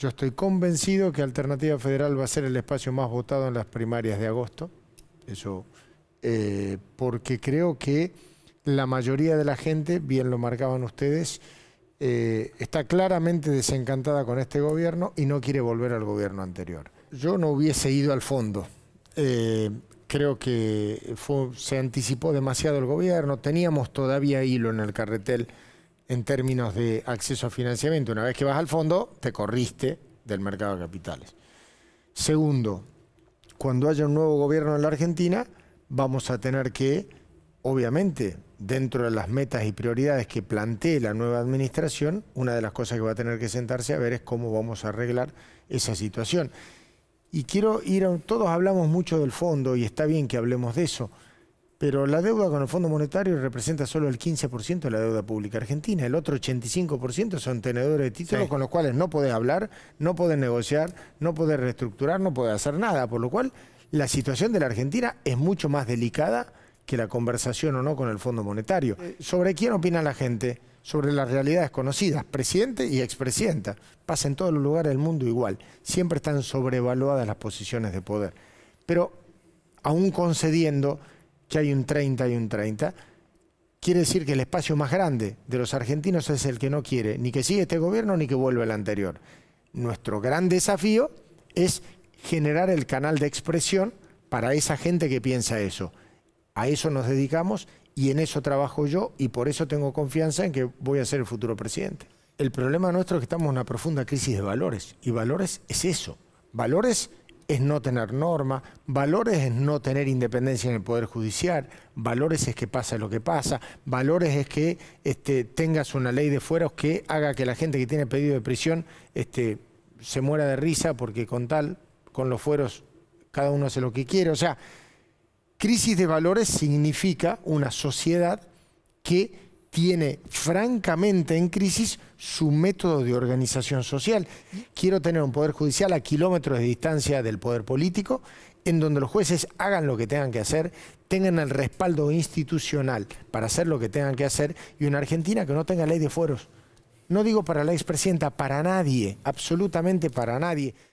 Yo estoy convencido que Alternativa Federal va a ser el espacio más votado en las primarias de agosto. Eso, eh, porque creo que la mayoría de la gente, bien lo marcaban ustedes, eh, está claramente desencantada con este gobierno y no quiere volver al gobierno anterior. Yo no hubiese ido al fondo. Eh, creo que se anticipó demasiado el gobierno, teníamos todavía hilo en el carretel en términos de acceso a financiamiento. Una vez que vas al fondo, te corriste del mercado de capitales. Segundo, cuando haya un nuevo gobierno en la Argentina, vamos a tener que, obviamente, dentro de las metas y prioridades que plantee la nueva administración, una de las cosas que va a tener que sentarse a ver es cómo vamos a arreglar esa situación. Y quiero ir a... Todos hablamos mucho del fondo y está bien que hablemos de eso pero la deuda con el Fondo Monetario representa solo el 15% de la deuda pública argentina. El otro 85% son tenedores de títulos con los cuales no puede hablar, no pueden negociar, no podés reestructurar, no puede hacer nada. Por lo cual, la situación de la Argentina es mucho más delicada que la conversación o no con el Fondo Monetario. Eh. ¿Sobre quién opina la gente? Sobre las realidades conocidas, presidente y expresidenta. Pasa en todos los lugares del mundo igual. Siempre están sobrevaluadas las posiciones de poder. Pero aún concediendo que hay un 30 y un 30, quiere decir que el espacio más grande de los argentinos es el que no quiere ni que siga este gobierno ni que vuelva el anterior. Nuestro gran desafío es generar el canal de expresión para esa gente que piensa eso. A eso nos dedicamos y en eso trabajo yo y por eso tengo confianza en que voy a ser el futuro presidente. El problema nuestro es que estamos en una profunda crisis de valores y valores es eso. Valores es no tener norma, valores es no tener independencia en el Poder Judicial, valores es que pasa lo que pasa, valores es que este, tengas una ley de fueros que haga que la gente que tiene pedido de prisión este, se muera de risa porque con tal, con los fueros, cada uno hace lo que quiere. O sea, crisis de valores significa una sociedad que tiene francamente en crisis su método de organización social. Quiero tener un poder judicial a kilómetros de distancia del poder político, en donde los jueces hagan lo que tengan que hacer, tengan el respaldo institucional para hacer lo que tengan que hacer, y una Argentina que no tenga ley de fueros. No digo para la expresidenta, para nadie, absolutamente para nadie.